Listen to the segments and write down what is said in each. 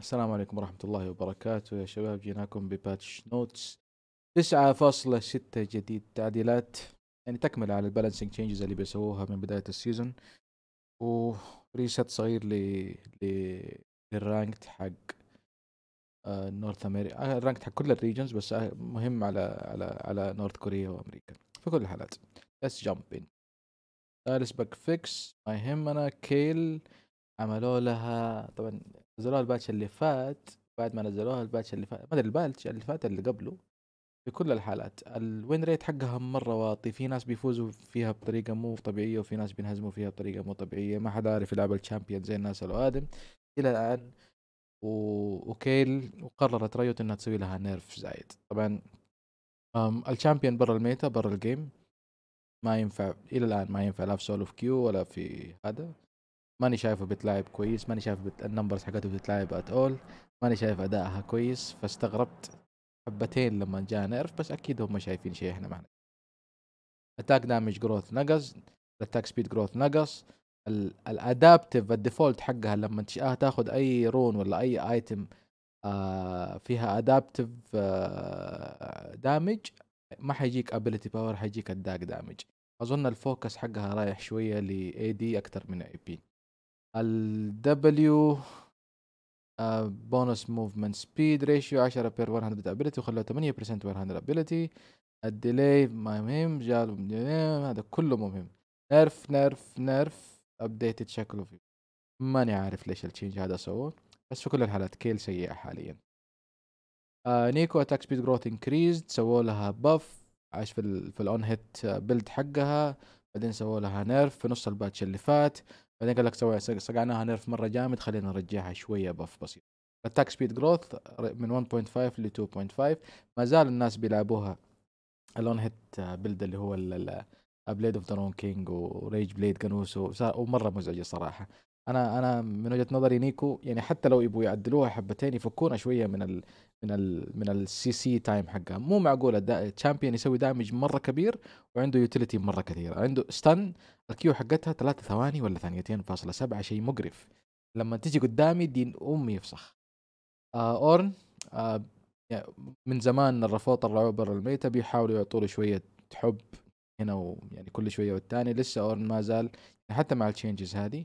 السلام عليكم ورحمة الله وبركاته يا شباب جيناكم بباتش نوتس 9.6 جديد تعديلات يعني تكمل على البالانسنج تشينجز اللي بيسووها من بداية السيزون وريست صغير ل ل للرانكت حق نورث امريكا الرانكت حق كل الريجنز بس آه، مهم على على على نورث كوريا وامريكا في كل الحالات بس جامب ان ثالث باك فيكس ما يهمنا كيل عملوا لها طبعا نزلوها الباتش اللي فات بعد ما نزلوها الباتش اللي فات ما ادري الباتش اللي فات اللي قبله في كل الحالات الوين ريت حقها مره واطي في ناس بيفوزوا فيها بطريقه مو طبيعيه وفي ناس بينهزموا فيها بطريقه مو طبيعيه ما حد عارف يلعب الشامبيون زي الناس اللي الى الان و... وكيل وقررت ريوت انها تسوي لها نيرف زايد طبعا الشامبيون برا الميتا برا الجيم ما ينفع الى الان ما ينفع لا في سولو في كيو ولا في هذا ماني شايفه بتلعب كويس ماني شايف بت... النمبرز حقته بتتلعب ات اول ماني شايف ادائها كويس فاستغربت حبتين لما جاء نيرف بس اكيد هم شايفين شيء احنا ما اتاك دامج جروث نقص الاتاك سبيد جروث نقص الادابتف الديفولت حقها لما آه، تاخذ اي رون ولا اي ايتم آه فيها ادابتف آه، دامج ما حيجيك ابيلتي باور حيجيك الداك دامج اظن الفوكس حقها رايح شويه لاي دي اكثر من اي بي ال W uh, bonus movement speed ratio 10 per 100 ability وخلوه 8% بير 100 ابيلتي الديلي ما مهم جال هذا كله مهم نرف نرف نرف ابديتد شكله فيه ماني عارف ليش التشينج هذا سووه بس في كل الحالات كيل سيئة حاليا آه نيكو اتاك سبيد جروث انكريزد سووا لها باف عاش في ال في الاون هيت بيلد حقها بعدين سووا لها نيرف في نص الباتش اللي فات بعدين قال لك سوي صقعناها نيرف مره جامد خلينا نرجعها شويه بف بسيط اتاك سبيد جروث من 1.5 ل 2.5 ما زال الناس بيلعبوها اللون هيت بلد اللي هو بليد اوف ذا رون كينج وريج بليد كانوسو ومره مزعجه صراحه انا انا من وجهه نظري نيكو يعني حتى لو يبغوا يعدلوها حبتين يفكونا شويه من الـ من الـ من السي سي تايم حقها مو معقوله تشامبيون يسوي دامج مره كبير وعنده يوتيليتي مره كثير عنده ستان الكيو حقتها ثلاثة ثواني ولا ثانيتين فاصلة سبعة شيء مقرف لما تجي قدامي دين امي يفسخ آه اورن آه يعني من زمان الرفوه طلعوه برا الميتا بيحاولوا يعطوا له شويه حب هنا ويعني كل شويه والثاني لسه اورن ما زال يعني حتى مع التشينجز هذه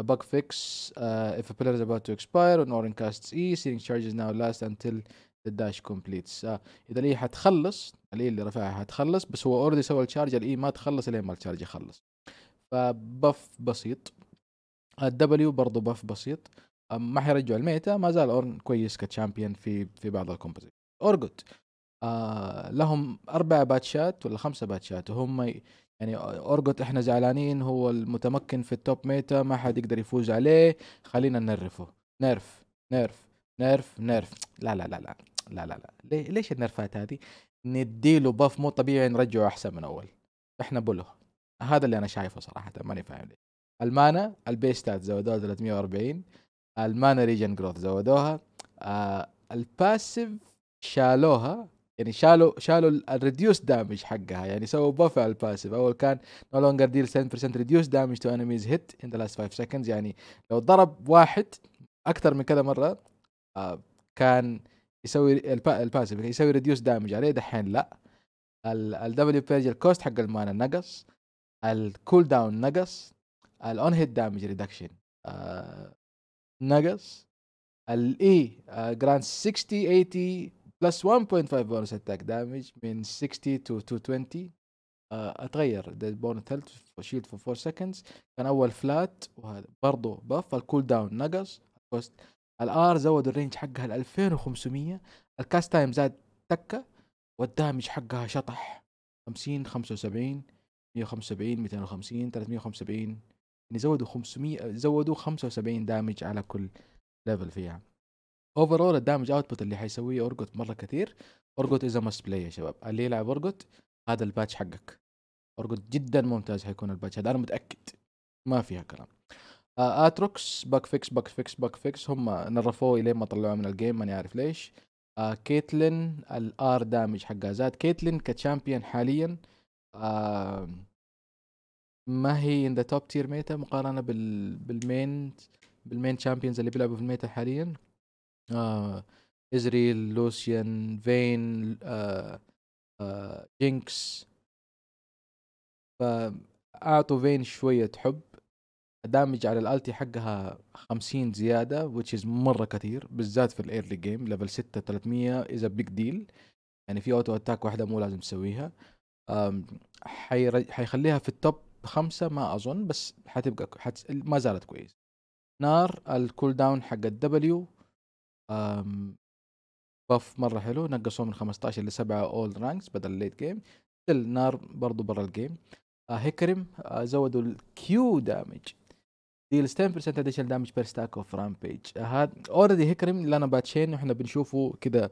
a bug fix uh, if a pillar is about to expire on orange casts E ceiling charges now last until the dash completes uh, اذا الاي e حتخلص الاي e اللي رفعها حتخلص بس هو اوريدي سوى الشارج الاي e ما تخلص الين ما الشارج يخلص فبف بسيط الدبليو برضه بف بسيط ما حيرجعوا الميتا ما زال اورن كويس كتشامبيون في في بعض الكومبوزيشن اورجوت آه لهم اربع باتشات ولا خمسه باتشات وهم يعني أرجوت احنا زعلانين هو المتمكن في التوب ميتا ما حد يقدر يفوز عليه خلينا ننرفه نرف نرف نرف نرف لا لا لا لا لا لا لا ليش النرفات هذه نديله باف مو طبيعي نرجعه احسن من اول احنا بله هذا اللي انا شايفه صراحه ماني فاهم ليش المانا البيستات زودوها 340 المانا ريجن جروث زودوها آه الباسيف شالوها يعني شالوا شالوا الريديوس دامج حقها يعني سووا بوف على الباسيف اول كان نو لونجر ديل 10% ريديوس دامج تو انميز هيت ان ذا لاست 5 سكندز يعني لو ضرب واحد اكثر من كذا مره آه، كان يسوي الباسيف يسوي ريديوس دامج عليه دحين لا الدبليو بيج الكوست حق المانا نقص الكول داون نقص الاون هيت دامج ريدكشن نقص الاي جراند 60 80 بلس 1.5 بونس اتاك دامج من 60 تو 220 اتغير ديد بون تلت شيلد فور 4 سكندز كان اول فلات وهذا برضه بف الكول داون نقص الكوست الار زود الرينج حقها ل 2500 الكاست تايم زاد تكه والدامج حقها شطح 50 75 175 250 375 يعني زودوا 500 زودوا 75 دامج على كل ليفل فيها اوفر اول الدامج اوتبوت اللي حيسويه اورجوت مره كثير اورجوت از ماست بلاي يا شباب اللي يلعب اورجوت هذا الباتش حقك اورجوت جدا ممتاز حيكون الباتش هذا انا متاكد ما فيها كلام آه اتروكس باك فيكس باك فيكس باك فيكس هم نرفوه الين ما طلعوه من الجيم ماني عارف ليش آه كيتلين الار دامج حقها زاد كيتلين كتشامبيون حاليا آه ما هي ان ذا توب تير ميتا مقارنه بال بالمين بالمين تشامبيونز اللي بيلعبوا في الميتا حاليا آه ازريل لوسيان فين آه آه جينكس فاعطوا فين شويه حب دامج على الالتي حقها 50 زياده which is مره كثير بالذات في الايرلي جيم ليفل 6 300 از بيج ديل يعني في اوتو اتاك واحده مو لازم تسويها حيخليها في التوب خمسة ما اظن بس حتبقى حت... ما زالت كويس نار الكول داون حق الدبليو آم، باف مره حلو نقصوه من 15 ل 7 اولد رانكس بدل الليت جيم ستيل نار برضو برا الجيم آه هيكرم آه زودوا الكيو دامج ديلز 10% اديشنال دامج بير ستاك اوف رامبيج هذا اوريدي هيكرم لنا باتشين واحنا بنشوفه كذا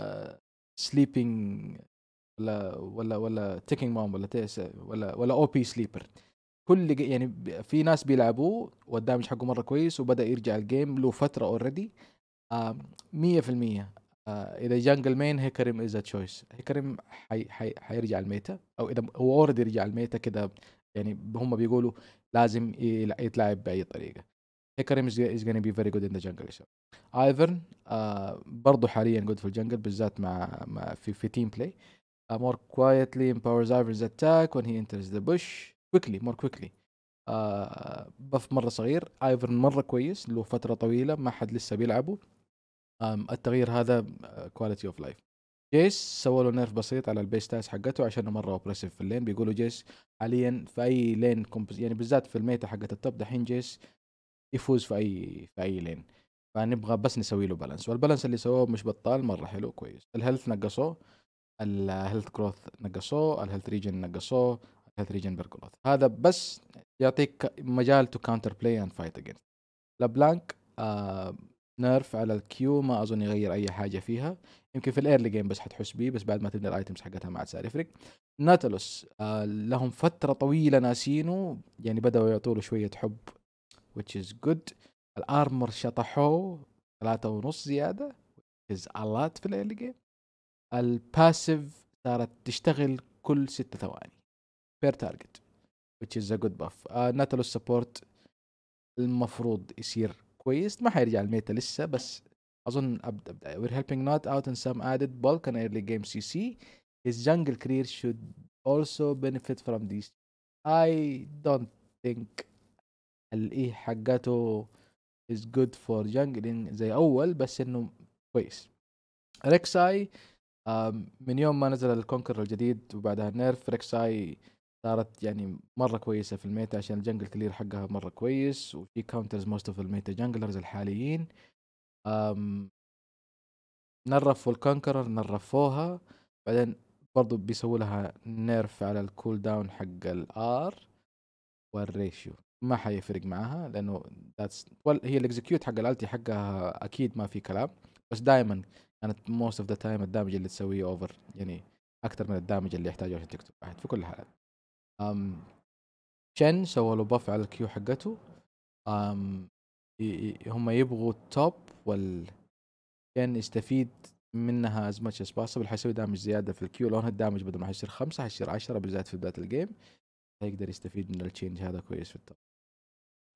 آه، سليبنج ولا ولا ولا تيكينج مام ولا تيس ولا ولا او بي سليبر كل يعني في ناس بيلعبوه والدامج حقه مره كويس وبدا يرجع الجيم له فتره اوريدي مية في المية آه، اذا جانجل مين هيكريم از تشويس هيكريم حي حي حيرجع الميتا او اذا هو اوريدي رجع الميتا كده يعني هم بيقولوا لازم يتلعب باي طريقه هيكرم از جونا بي فيري جود ان ذا جنجل ايفرن برضه حاليا جود في الجنجل بالذات مع, مع في في تيم بلاي مور quietly empowers ايفرز attack when he enters the bush quickly more quickly آه بف مره صغير ايفرن مره كويس له فتره طويله ما حد لسه بيلعبه التغيير هذا كواليتي اوف لايف جيس سووا له نيرف بسيط على البيس تاس حقته عشان مره اوبرسيف في اللين بيقولوا جيس حاليا في اي لين يعني بالذات في الميتا حقت التوب دحين جيس يفوز في اي في اي لين فنبغى بس نسوي له بالانس والبالانس اللي سووه مش بطال مره حلو كويس الهيلث نقصوه الهيلث جروث نقصوه الهيلث ريجن نقصوه الهيلث ريجن بيرجروث هذا بس يعطيك مجال تو كاونتر بلاي اند فايت اجين لبلانك آه نيرف على الكيو ما اظن يغير اي حاجه فيها يمكن في الايرلي جيم بس حتحس بيه بس بعد ما تبدا الايتمز حقتها ما عاد صار يفرق ناتالوس آه لهم فتره طويله ناسينه يعني بداوا يعطوا له شويه حب which is good الارمر شطحوه ثلاثة ونص زياده which is a lot في الايرلي جيم الباسيف صارت تشتغل كل ست ثواني بير تارجت which is a good buff آه ناتالوس سبورت المفروض يصير كويس ما حيرجع الميتا لسه بس اظن ابدا ابدا we're helping not out in some added bulk and early game CC his jungle career should also benefit from this I don't think الايه حقته is good for jungling زي اول بس انه كويس ريكساي من يوم ما نزل الكونكر الجديد وبعدها نيرف ريكساي صارت يعني مره كويسه في الميتا عشان الجنجل كلير حقها مره كويس وفي كاونترز موست اوف الميتا جنجلرز الحاليين أم نرفوا الكونكرر نرفوها بعدين برضو بيسووا لها نيرف على الكول داون حق الار والريشيو ما حيفرق معاها لانه ذاتس well, هي الاكزكيوت حق الالتي حقها اكيد ما في كلام بس دائما كانت موست اوف ذا تايم الدامج اللي تسويه اوفر يعني اكثر من الدامج اللي يحتاجه عشان تكتب واحد في كل الحالات أم شن سوى له باف على الكيو حقته أم هم يبغوا التوب وال شن يستفيد منها از ماتش از باسبل حيسوي دامج زياده في الكيو لو الدامج بدل ما حيصير خمسه حيصير 10 بالذات في بدايه الجيم هيقدر يستفيد من التشينج هذا كويس في التوب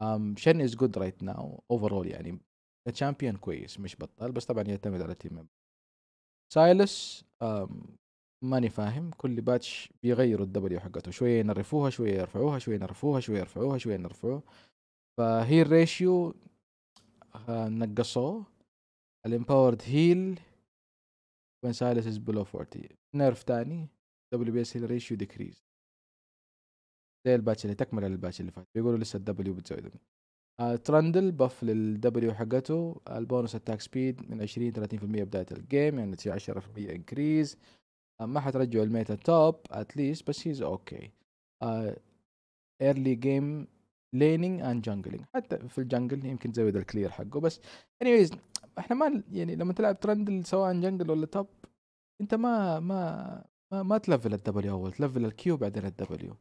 أم شن از جود رايت ناو اوفرول يعني تشامبيون كويس مش بطال بس طبعا يعتمد على تيم سايلس ماني فاهم كل باتش بيغيروا الدبليو حقته شويه ينرفوها شويه يرفعوها شويه ينرفوها شويه يرفعوها شويه ينرفوها فهي الريشيو آه، نقصوه الامباورد هيل وين سايلس از بلو 40 نيرف تاني دبليو بي اس هيل ريشيو ديكريز زي الباتش اللي تكمل على الباتش اللي فات بيقولوا لسه الدبليو بتزود آه، ترندل بف للدبليو حقته البونس اتاك سبيد من 20 30% بدايه الجيم يعني تصير 10% انكريز آه، ما حترجع الميتا توب اتليست بس هيز اوكي ايرلي جيم ليننج اند جانجلينج حتى في الجانجل يمكن تزود الكلير حقه بس انيويز احنا ما يعني لما تلعب ترندل سواء جنجل ولا توب انت ما ما ما, ما تلفل الدبليو اول تلفل الكيو بعدين الدبليو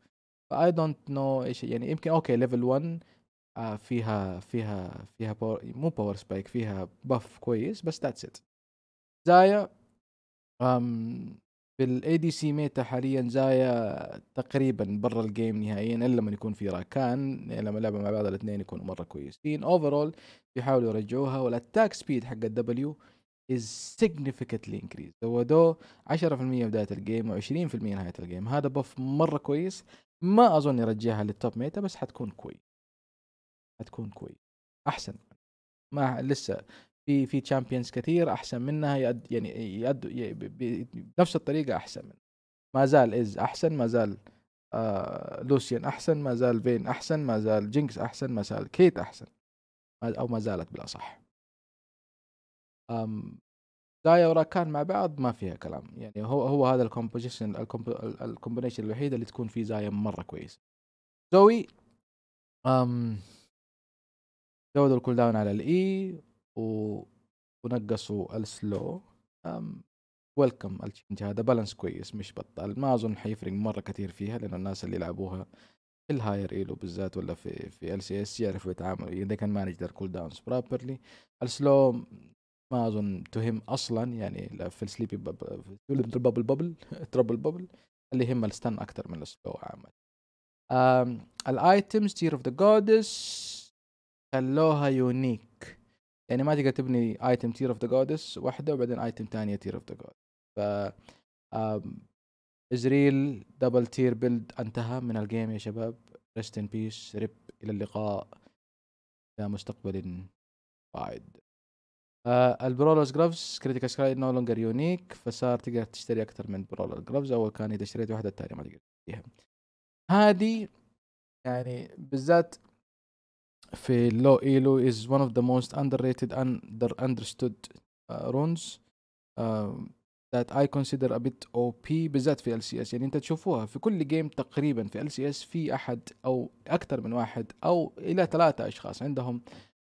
فاي دونت نو ايش يعني يمكن اوكي ليفل 1 آه فيها فيها فيها باور مو باور سبايك فيها باف كويس بس ذاتس ات زايا بالاي دي سي ميتا حاليا جايه تقريبا برا الجيم نهائيا الا لما يكون في راكان لما لعبوا مع بعض الاثنين يكونوا مره كويسين اوفرول بيحاولوا يرجعوها والاتاك سبيد حق الدبليو از significantly increased زودوه 10% بداية الجيم و20% نهاية الجيم هذا بف مرة كويس ما اظن يرجعها للتوب ميتا بس حتكون كويس حتكون كويس احسن ما لسه في في تشامبيونز كثير احسن منها يأد يعني يأد بنفس الطريقه احسن منها ما زال از احسن ما زال آه لوسيان احسن ما زال فين احسن ما زال جينكس احسن ما زال كيت احسن او ما زالت بالاصح أم دايا وراكان مع بعض ما فيها كلام يعني هو هو هذا الكومبوزيشن الكومبونيشن الوحيده اللي تكون فيه زايا مره كويس زوي أم زودوا الكول داون على الاي e. و... ونقصوا السلو ويلكم التشنج هذا بالانس كويس مش بطال ما اظن حيفرق مره كثير فيها لانه الناس اللي يلعبوها في الهاير ايلو بالذات ولا في في ال سي اس يعرفوا يتعاملوا اذا كان مانج ذا كول داونز بروبرلي السلو ما اظن تهم اصلا يعني في السليبي بابل بابل تربل بابل اللي يهم الستان اكثر من السلو عامه الايتمز تير اوف ذا جودس خلوها يونيك يعني ما تقدر تبني ايتم تير اوف ذا جودس واحده وبعدين ايتم ثانيه تير اوف ذا جود ف ازريل دبل تير بيلد انتهى من الجيم يا شباب ريست ان بيس ريب الى اللقاء الى مستقبل بعيد آه البرولرز جرافز كريتيكال سكراي نو لونجر يونيك فصار تقدر تشتري اكثر من برولر جرافز اول كان اذا اشتريت واحده الثانيه ما تقدر تشتريها هذه يعني بالذات في اللو ايلو is one of the most underrated under understood uh, runes uh, that I consider a bit OP بالذات في LCS يعني انت تشوفوها في كل جيم تقريبا في LCS في احد او اكثر من واحد او الى ثلاثة اشخاص عندهم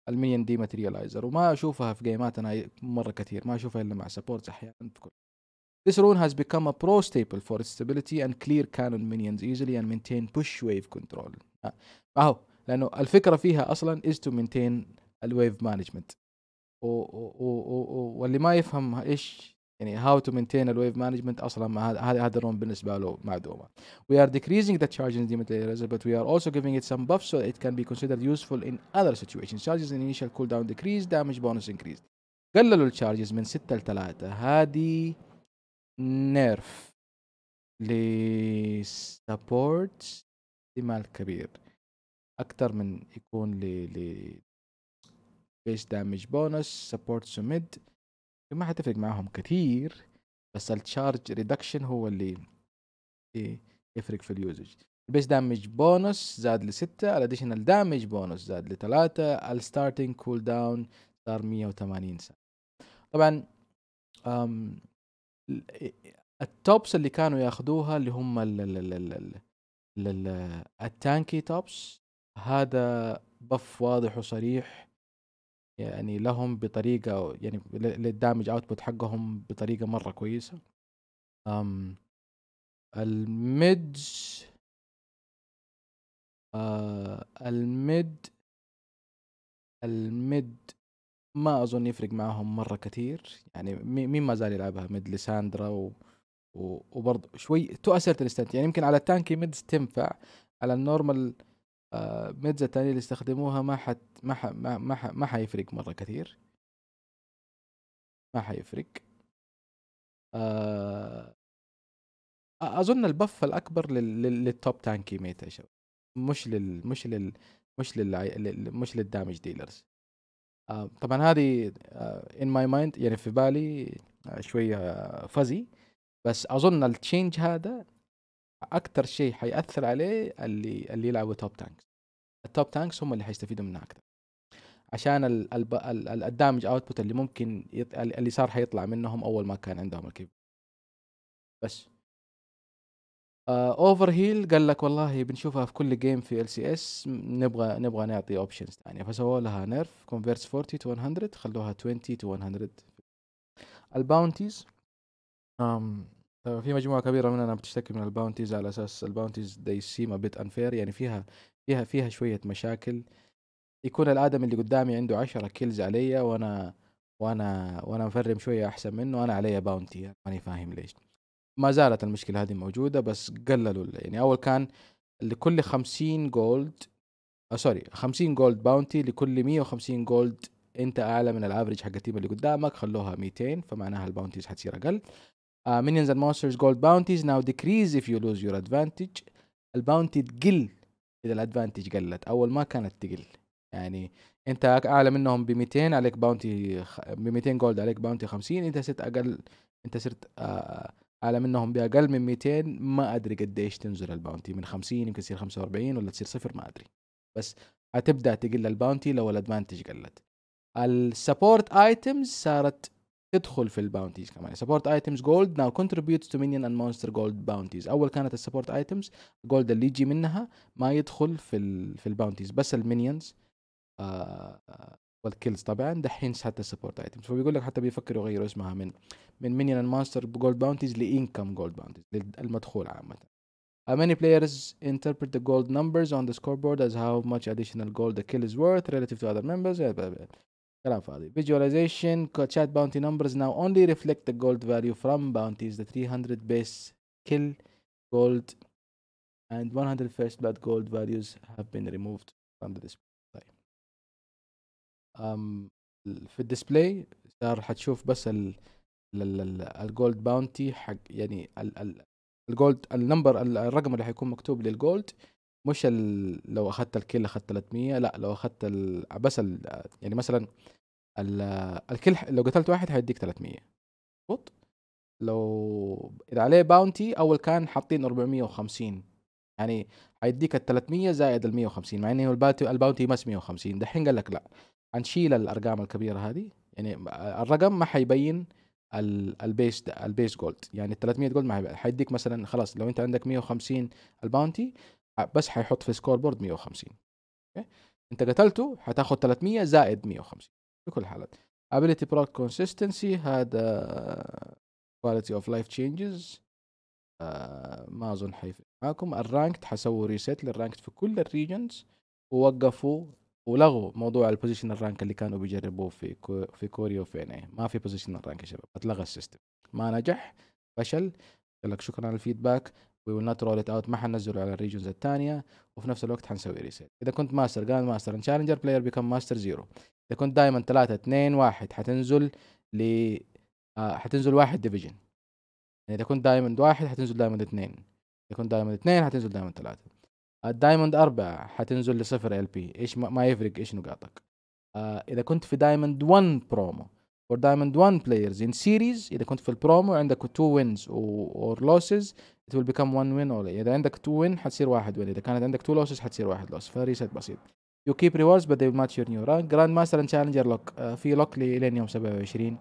المين دي ماتريالايزر وما اشوفها في جيماتنا مره كثير ما اشوفها الا مع سبورتس احيانا في كل This rune has become a pro staple for its stability and clear cannon minions easily and maintain push wave control. اهو لانه الفكره فيها اصلا از تو مينتين الويف مانجمنت واللي ما يفهم ايش يعني هاو تو مينتين الويف مانجمنت اصلا هذا هذا الروم بالنسبه له معدومه وي ار ديكريزنج ذا تشارجز ديمت ليزر بس وي ار اوسو جيفينج ات سم باف سو ات كان بي كونسيدر يوسفول ان اذر سيتويشن تشارجز ان انيشال كول داون ديكريز دامج بونس انكريز قللوا التشارجز من 6 ل 3 هذه نيرف لسبورت احتمال كبير اكثر من يكون ل ل بيش دامج بونس سبورت سميد ما حتفرق معاهم كثير بس التشارج ريدكشن هو اللي إيه، يفرق في اليوزج البيس دامج بونس زاد لستة الاديشنال دامج بونس زاد لثلاثة الستارتنج كول داون صار 180 سنة طبعا التوبس اللي كانوا ياخذوها اللي هم التانكي توبس هذا بف واضح وصريح يعني لهم بطريقه يعني للدامج اوتبوت حقهم بطريقه مره كويسه أم الميدج آه الميد الميد ما اظن يفرق معاهم مره كثير يعني مين ما زال يلعبها ميد لساندرا و... وبرضه شوي تؤثر تلستنت يعني يمكن على التانكي ميدز تنفع على النورمال ميدزا التانية اللي استخدموها ما حت ما ح... ما ح... ما حيفرق مرة كثير ما حيفرق آه... اظن البف الاكبر لل... لل... للتوب تانكي ميت يا مش لل مش لل مش لل مش للدامج ديلرز آه طبعا هذه ان ماي مايند يعني في بالي آه، شويه فزي بس اظن التشينج هذا اكثر شيء حياثر عليه اللي اللي يلعبوا توب تانكس التوب تانكس هم اللي حيستفيدوا منها اكثر عشان الدامج اوتبوت اللي ممكن يط... اللي صار حيطلع منهم اول ما كان عندهم الكيب بس اوفر آه، هيل قال لك والله بنشوفها في كل جيم في ال سي اس نبغى نبغى نعطي اوبشنز ثانيه فسووا لها نيرف كونفرس 40 تو 100 خلوها 20 تو 100 الباونتيز في مجموعة كبيرة مننا بتشتكي من الباونتيز على أساس الباونتيز دي سيم a أنفير يعني فيها فيها فيها شوية مشاكل، يكون الآدمي اللي قدّامي عنده عشرة كيلز عليا وأنا وأنا وأنا مفرِّم شوية أحسن منه وأنا عليَّ باونتي يعني ماني فاهم ليش. ما زالت المشكلة هذي موجودة بس قلّلوا يعني أول كان لكل خمسين جولد آه سوري خمسين جولد باونتي لكل مية وخمسين جولد أنت أعلى من الافرج حق التيم اللي قدّامك خلّوها 200 فمعناها الباونتيز حتصير أقل. uh, minions and monsters gold bounties now decrease if you lose your advantage الباونتي تقل اذا الادفانتج قلت اول ما كانت تقل يعني انت اعلى منهم ب 200 عليك باونتي ب 200 جولد عليك باونتي 50 انت صرت اقل انت صرت uh, اعلى منهم باقل من 200 ما ادري قديش تنزل الباونتي من 50 يمكن تصير 45 ولا تصير صفر ما ادري بس هتبدا تقل الباونتي لو الادفانتج قلت السبورت ايتمز صارت تدخل في الباونتيز كمان سبورت ايتمز جولد ناو كونتريبيوتس تو مينيون اند مونستر جولد باونتيز اول كانت السبورت ايتمز جولد اللي يجي منها ما يدخل في الـ في الباونتيز بس المينيونز آه, آه، والكيلز طبعا دحين حتى السبورت ايتمز فبيقول لك حتى بيفكروا يغيروا اسمها من من مينيون اند مونستر جولد باونتيز لانكم جولد باونتيز للمدخول عامه Uh, many players interpret the gold numbers on the scoreboard as how much additional gold the kill is worth relative to other members. Yeah, كلام فاضي visualization chat bounty numbers now only reflect the gold value from bounties the 300 base kill gold and 100 first blood gold values have been removed from the display طيب. um, في الديسبلاي صار حتشوف بس ال الجولد باونتي حق يعني الجولد النمبر الرقم اللي حيكون مكتوب للجولد مش لو اخذت الكيل اخذت 300 لا لو اخذت بس يعني مثلا الكل لو قتلت واحد حيديك 300 مظبوط لو اذا عليه باونتي اول كان حاطين 450 يعني حيديك ال 300 زائد ال 150 مع انه الباونتي بس 150 دحين قال لك لا حنشيل الارقام الكبيره هذه يعني الرقم ما حيبين البيس البيس جولد يعني ال 300 جولد ما حيديك مثلا خلاص لو انت عندك 150 الباونتي بس حيحط في سكور بورد 150 اوكي انت قتلته حتاخذ 300 زائد 150 في كل الحالات ability product consistency هذا quality of life changes آه ما اظن حيفرق معاكم الرانكت حسووا ريسيت للرانكت في كل الريجنز ووقفوا ولغوا موضوع البوزيشن الرانك اللي كانوا بيجربوه في كو في كوريا وفي ان ما في بوزيشن الرانك يا شباب اتلغى السيستم ما نجح فشل قال لك شكرا على الفيدباك وي ويل نوت رول ات اوت ما حننزله على الريجنز الثانيه وفي نفس الوقت حنسوي ريسيت اذا كنت ماستر قال ماستر تشالنجر بلاير بيكم ماستر زيرو اذا كنت دايما 3 2 1 حتنزل ل آه حتنزل واحد ديفيجن يعني اذا كنت دايموند واحد حتنزل دايموند اثنين اذا كنت دايموند اثنين حتنزل دايموند ثلاثة الدايموند آه، أربعة حتنزل لصفر ال بي ايش ما, ما يفرق ايش نقاطك آه اذا كنت في دايموند 1 برومو فور دايموند 1 بلايرز ان سيريز اذا كنت في البرومو عندك 2 وينز اور لوسز ات ويل بيكم 1 وين اور اذا عندك 2 وين حتصير واحد وين اذا كانت عندك 2 لوسز حتصير واحد لوس فريست بسيط يو كيب ريوردز بت they will match your new rank جراند ماستر اند تشالنجر لوك في لوك لين يوم 27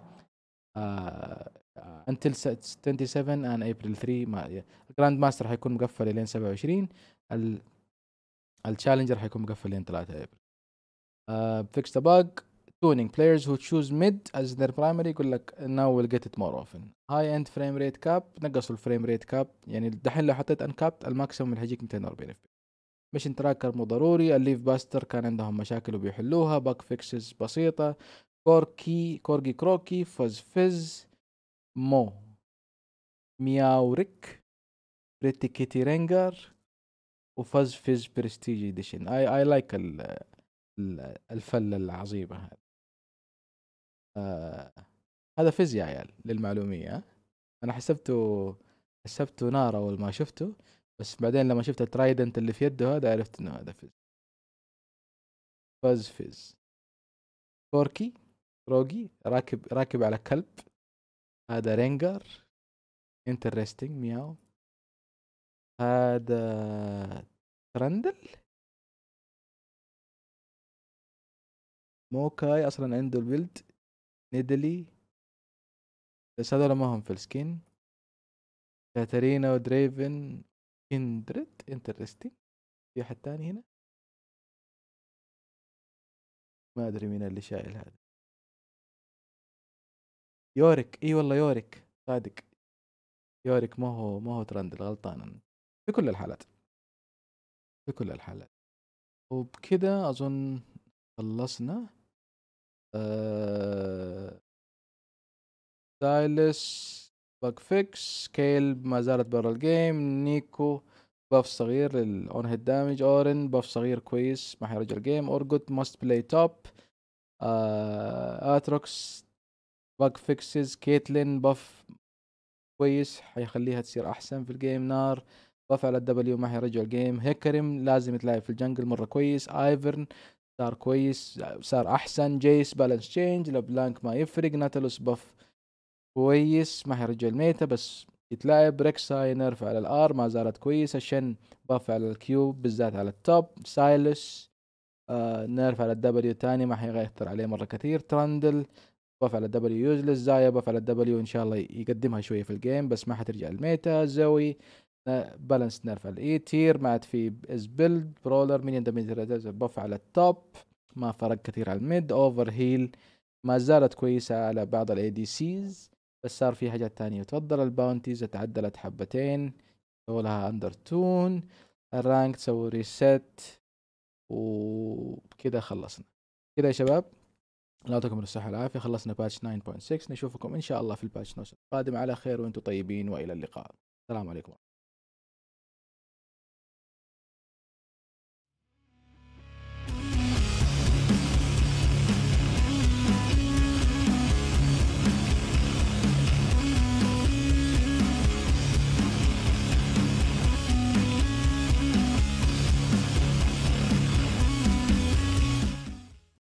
انتل 27 اند ابريل 3 جراند ماستر حيكون مقفل لين 27 التشالنجر حيكون مقفل لين 3 ابريل فيكس ذا باج tuning players who choose mid as their primary يقول لك now we'll get it more often high end frame rate cap نقصوا الفريم ريت كاب يعني دحين لو حطيت uncapped الماكسيموم اللي هيجيك 240 fps ميشن تراكر مو ضروري الليف باستر كان عندهم مشاكل وبيحلوها باك فيكسز بسيطة كوركي كورجي كروكي فز فز مو مياوريك بريتي كيتي رينجر وفز فز برستيج اديشن اي اي لايك الفله العظيمه هذا آه هذا فز يا عيال للمعلوميه انا حسبته حسبته نار اول ما شفته بس بعدين لما شفت الترايدنت اللي في يده هذا عرفت انه هذا فيز فز فيز فوركي روجي راكب راكب على كلب هذا رينجر انترستنج مياو هذا ترندل موكاي اصلا عنده البيلد نيدلي بس هذول ما هم في السكين كاترينا ودريفن kindred interesting في احد تاني هنا ما ادري مين اللي شايل هذا يورك اي والله يورك صادق يورك ما هو ما هو ترندل غلطان في كل الحالات في كل الحالات وبكذا اظن خلصنا أه... بق فيكس كيل ما زالت برا الجيم نيكو باف صغير للاون هيد دامج اورن باف صغير كويس ما حيرجع الجيم اورجوت ماست بلاي توب اتروكس بق فيكسز كيتلين باف كويس حيخليها تصير احسن في الجيم نار باف على الدبليو ما حيرجع الجيم هيكرم لازم تلعب في الجنجل مره كويس ايفرن صار كويس صار احسن جيس بالانس تشينج لبلانك ما يفرق ناتلوس باف كويس ما حيرجع الميتا بس يتلعب ريكساي نيرف على الار ما زالت كويسة شن باف على الكيوب بالذات على التوب سايلس آه نرف على الدبليو تاني ما حيغير عليه مرة كثير ترندل باف على الدبليو يوزلس زايا باف على الدبليو ان شاء الله يقدمها شوية في الجيم بس ما حترجع الميتا زوي بالانس نرف على الاي تير ما عاد في از بيلد برولر من دامج باف على التوب ما فرق كثير على الميد اوفر هيل ما زالت كويسة على بعض الاي دي سيز بس صار في حاجات تانية تفضل الباونتيز اتعدلت حبتين سولها اندر اندرتون الرانك سووا ريسيت وكده خلصنا كده يا شباب الله يعطيكم الصحة والعافية خلصنا باتش 9.6 نشوفكم إن شاء الله في الباتش 9 القادم على خير وأنتم طيبين وإلى اللقاء السلام عليكم